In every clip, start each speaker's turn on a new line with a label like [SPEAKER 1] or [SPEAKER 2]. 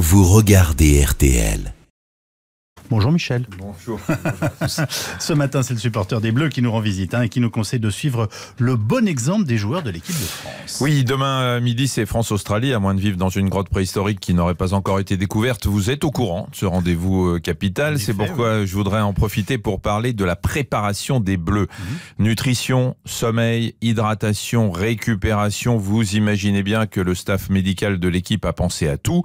[SPEAKER 1] vous regardez RTL. Bonjour Michel. Bonjour. Ce matin, c'est le supporter des Bleus qui nous rend visite hein, et qui nous conseille de suivre le bon exemple des joueurs de l'équipe
[SPEAKER 2] de France. Oui, demain euh, midi, c'est France-Australie. À moins de vivre dans une grotte préhistorique qui n'aurait pas encore été découverte, vous êtes au courant de ce rendez-vous euh, capital. C'est pourquoi je voudrais en profiter pour parler de la préparation des Bleus. Mhm. Nutrition, sommeil, hydratation, récupération. Vous imaginez bien que le staff médical de l'équipe a pensé à tout.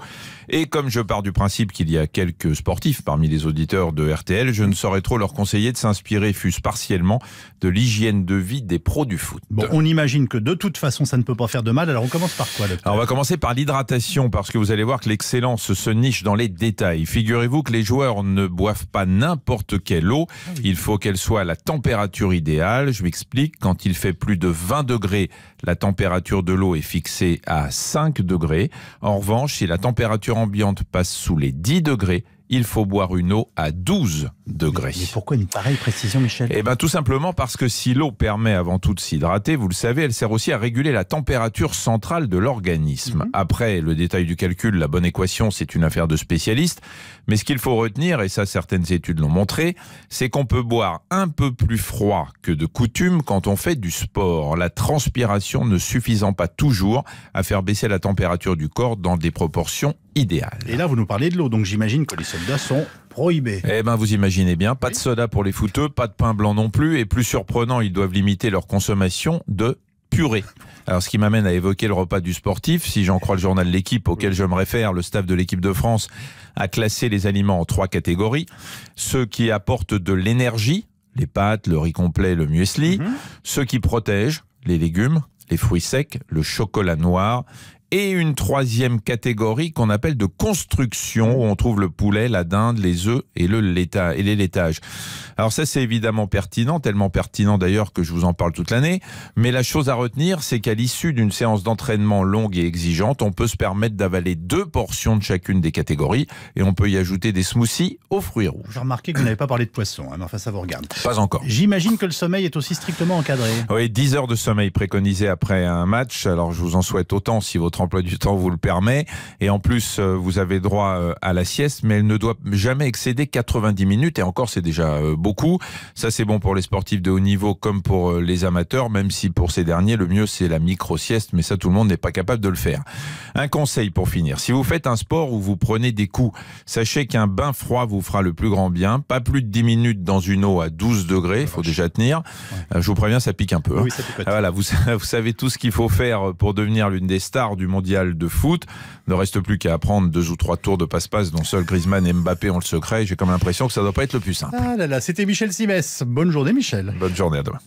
[SPEAKER 2] Et comme je pars du principe qu'il y a quelques sportifs parmi les autres auditeurs de RTL, je ne saurais trop leur conseiller de s'inspirer, fût-ce partiellement, de l'hygiène de vie des pros du foot. Bon, on
[SPEAKER 1] imagine que de toute façon, ça ne peut pas faire de mal. Alors on commence par quoi,
[SPEAKER 2] Alors on va commencer par l'hydratation, parce que vous allez voir que l'excellence se niche dans les détails. Figurez-vous que les joueurs ne boivent pas n'importe quelle eau. Ah il faut qu'elle soit à la température idéale. Je m'explique, quand il fait plus de 20 degrés, la température de l'eau est fixée à 5 degrés. En revanche, si la température ambiante passe sous les 10 degrés, il faut boire une eau à 12 degrés. Mais,
[SPEAKER 1] pourquoi une pareille précision, Michel
[SPEAKER 2] Eh bien, tout simplement parce que si l'eau permet avant tout de s'hydrater, vous le savez, elle sert aussi à réguler la température centrale de l'organisme. Mhm. Après, le détail du calcul, la bonne équation, c'est une affaire de spécialiste. Mais ce qu'il faut retenir, et ça certaines études l'ont montré, c'est qu'on peut boire un peu plus froid que de coutume quand on fait du sport. La transpiration ne suffisant pas toujours à faire baisser la température du corps dans des proportions et
[SPEAKER 1] là, vous nous parlez de l'eau, donc j'imagine que les soldats sont prohibés.
[SPEAKER 2] Eh bien, vous imaginez bien, pas de soda pour les fouteux, pas de pain blanc non plus, et plus surprenant, ils doivent limiter leur consommation de purée. Alors, ce qui m'amène à évoquer le repas du sportif, si j'en crois le journal L'équipe auquel je me réfère, le staff de l'équipe de France a classé les aliments en trois catégories. Ceux qui apportent de l'énergie, les pâtes, le riz complet, le muesli. Mhm. Ceux qui protègent, les légumes, les fruits secs, le chocolat noir et une troisième catégorie qu'on appelle de construction, où on trouve le poulet, la dinde, les œufs et, le et les laitages. Alors ça, c'est évidemment pertinent, tellement pertinent d'ailleurs que je vous en parle toute l'année, mais la chose à retenir, c'est qu'à l'issue d'une séance d'entraînement longue et exigeante, on peut se permettre d'avaler deux portions de chacune des catégories, et on peut y ajouter des smoothies aux fruits rouges.
[SPEAKER 1] J'ai remarqué que vous n'avez pas parlé de poisson, hein, mais enfin ça vous regarde. Pas encore. J'imagine que le sommeil est aussi strictement encadré.
[SPEAKER 2] Oui, 10 heures de sommeil préconisé après un match, alors je vous en souhaite autant si votre emploi du temps vous le permet. Et en plus, euh, vous avez droit euh, à la sieste, mais elle ne doit jamais excéder 90 minutes. Et encore, c'est déjà euh, beaucoup. Ça, c'est bon pour les sportifs de haut niveau comme pour les amateurs, même si pour ces derniers, le mieux, c'est la micro-sieste. Mais ça, tout le monde n'est pas capable de le faire. Un conseil pour finir. Si vous faites un sport où vous prenez des coups, sachez qu'un bain froid vous fera le plus grand bien. Pas plus de 10 minutes dans une eau à 12 degrés. Il faut déjà tenir. Je vous préviens, ça pique un peu. Hein. voilà, vous, vous savez tout ce qu'il faut faire pour devenir l'une des stars du du mondial de foot. Ne reste plus qu'à apprendre deux ou trois tours de passe-passe dont seul Griezmann et Mbappé ont le secret. J'ai comme l'impression que ça ne doit pas être le plus simple. Ah là c'était Michel Simès. Bonne journée Michel. Bonne journée à demain.